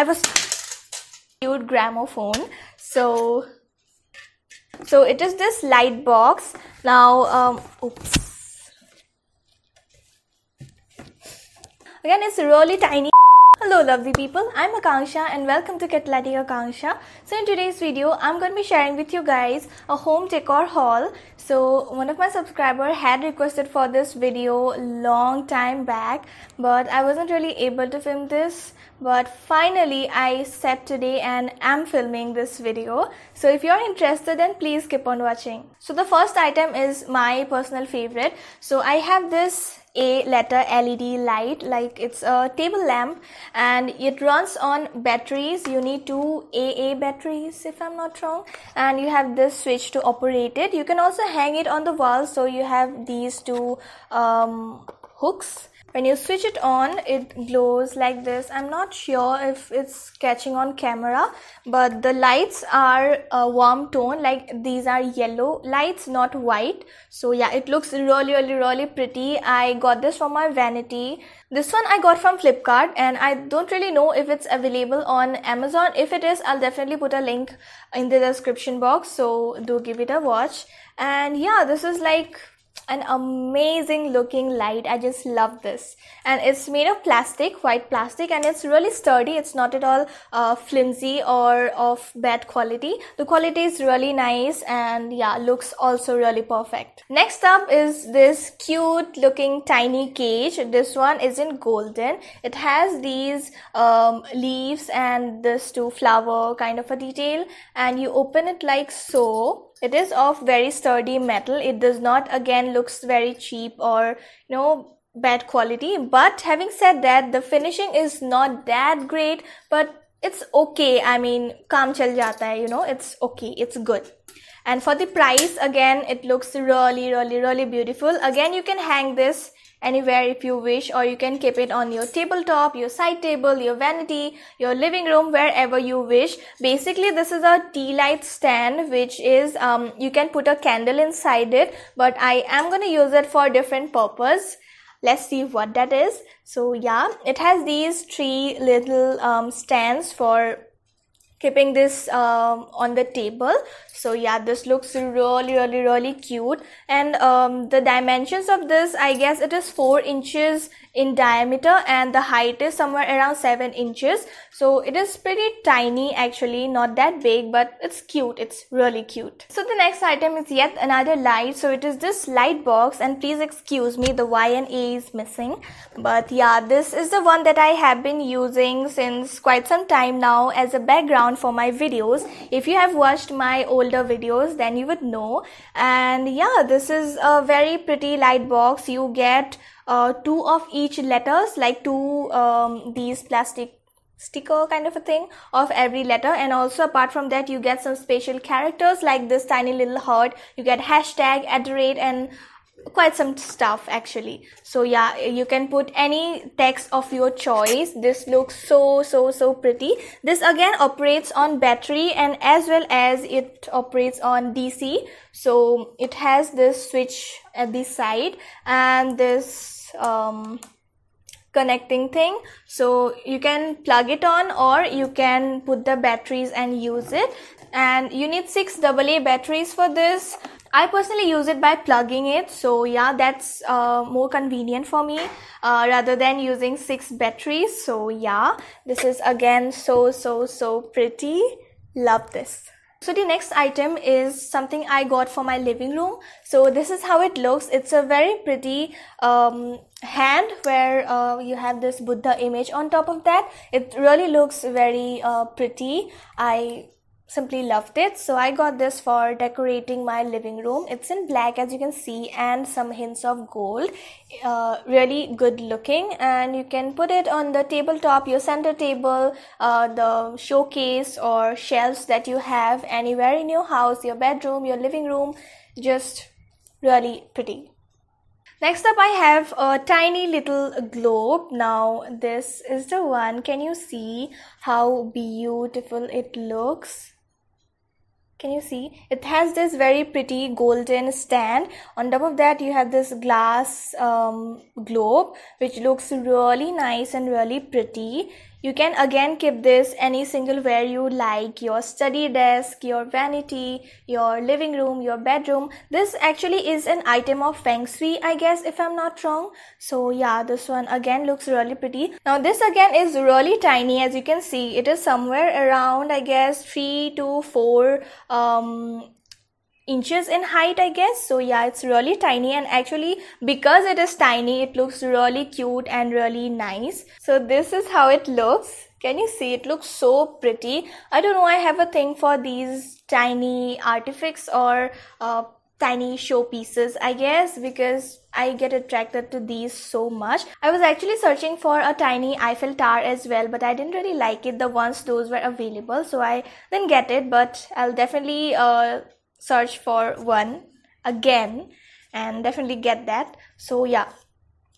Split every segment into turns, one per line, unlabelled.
I was cute gramophone. So so it is this light box. Now um oops. Again it's really tiny Hello lovely people, I'm Akanksha and welcome to Catalytic Akanksha. So in today's video, I'm going to be sharing with you guys a home decor haul. So one of my subscribers had requested for this video long time back but I wasn't really able to film this but finally I set today and am filming this video. So if you're interested then please keep on watching. So the first item is my personal favorite. So I have this a letter LED light like it's a table lamp and it runs on batteries you need two AA batteries if I'm not wrong and you have this switch to operate it you can also hang it on the wall so you have these two um, hooks when you switch it on it glows like this i'm not sure if it's catching on camera but the lights are a warm tone like these are yellow lights not white so yeah it looks really really really pretty i got this from my vanity this one i got from flipkart and i don't really know if it's available on amazon if it is i'll definitely put a link in the description box so do give it a watch and yeah this is like an amazing looking light i just love this and it's made of plastic white plastic and it's really sturdy it's not at all uh, flimsy or of bad quality the quality is really nice and yeah looks also really perfect next up is this cute looking tiny cage this one isn't golden it has these um, leaves and this two flower kind of a detail and you open it like so it is of very sturdy metal. It does not again looks very cheap or you know bad quality. But having said that, the finishing is not that great, but it's okay. I mean, kam chal jata hai, you know, it's okay, it's good and for the price again it looks really really really beautiful again you can hang this anywhere if you wish or you can keep it on your tabletop your side table your vanity your living room wherever you wish basically this is a tea light stand which is um, you can put a candle inside it but i am going to use it for different purpose let's see what that is so yeah it has these three little um, stands for keeping this um, on the table so yeah this looks really really really cute and um, the dimensions of this i guess it is 4 inches in diameter and the height is somewhere around 7 inches so it is pretty tiny actually not that big but it's cute it's really cute so the next item is yet another light so it is this light box and please excuse me the y and a is missing but yeah this is the one that i have been using since quite some time now as a background for my videos. If you have watched my older videos, then you would know. And yeah, this is a very pretty light box. You get uh, two of each letters, like two um, these plastic sticker kind of a thing of every letter and also apart from that you get some special characters like this tiny little heart you get hashtag adorate, the rate and quite some stuff actually so yeah you can put any text of your choice this looks so so so pretty this again operates on battery and as well as it operates on dc so it has this switch at the side and this um, connecting thing so you can plug it on or you can put the batteries and use it and you need six AA batteries for this I personally use it by plugging it. So yeah, that's uh, more convenient for me uh, rather than using six batteries. So yeah, this is again so, so, so pretty. Love this. So the next item is something I got for my living room. So this is how it looks. It's a very pretty um, hand where uh, you have this Buddha image on top of that. It really looks very uh, pretty. I simply loved it so i got this for decorating my living room it's in black as you can see and some hints of gold uh, really good looking and you can put it on the tabletop your center table uh, the showcase or shelves that you have anywhere in your house your bedroom your living room just really pretty Next up, I have a tiny little globe. Now, this is the one. Can you see how beautiful it looks? can you see it has this very pretty golden stand on top of that you have this glass um, globe which looks really nice and really pretty you can again keep this any single where you like your study desk, your vanity, your living room, your bedroom. This actually is an item of Feng Shui, I guess, if I'm not wrong. So yeah, this one again looks really pretty. Now this again is really tiny as you can see. It is somewhere around, I guess, 3 to 4 um, inches in height i guess so yeah it's really tiny and actually because it is tiny it looks really cute and really nice so this is how it looks can you see it looks so pretty i don't know i have a thing for these tiny artifacts or uh, tiny showpieces, I guess, because I get attracted to these so much. I was actually searching for a tiny Eiffel Tower as well, but I didn't really like it the ones those were available, so I didn't get it. But I'll definitely uh, search for one again and definitely get that so yeah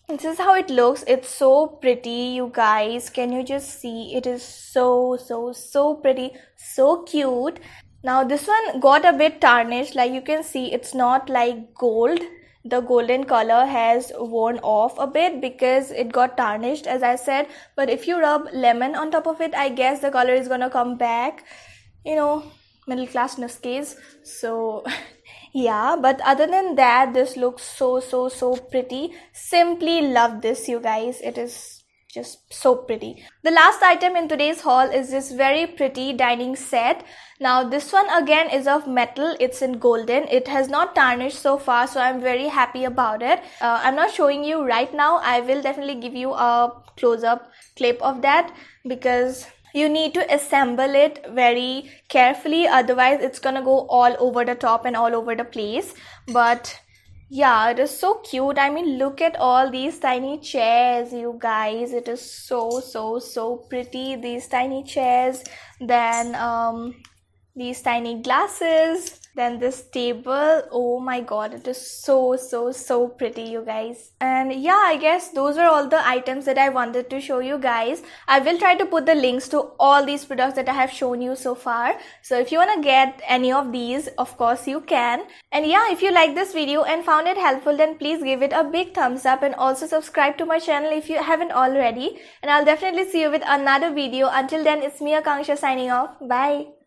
this is how it looks it's so pretty you guys can you just see it is so so so pretty so cute now this one got a bit tarnished like you can see it's not like gold the golden color has worn off a bit because it got tarnished as i said but if you rub lemon on top of it i guess the color is gonna come back you know middle classness case. So, yeah, but other than that, this looks so, so, so pretty. Simply love this, you guys. It is just so pretty. The last item in today's haul is this very pretty dining set. Now this one again is of metal, it's in golden. It has not tarnished so far so I'm very happy about it. Uh, I'm not showing you right now, I will definitely give you a close up clip of that because you need to assemble it very carefully otherwise it's gonna go all over the top and all over the place but yeah it is so cute i mean look at all these tiny chairs you guys it is so so so pretty these tiny chairs then um these tiny glasses then this table, oh my god, it is so, so, so pretty, you guys. And yeah, I guess those are all the items that I wanted to show you guys. I will try to put the links to all these products that I have shown you so far. So if you want to get any of these, of course you can. And yeah, if you like this video and found it helpful, then please give it a big thumbs up and also subscribe to my channel if you haven't already. And I'll definitely see you with another video. Until then, it's me, Akanksha, signing off. Bye.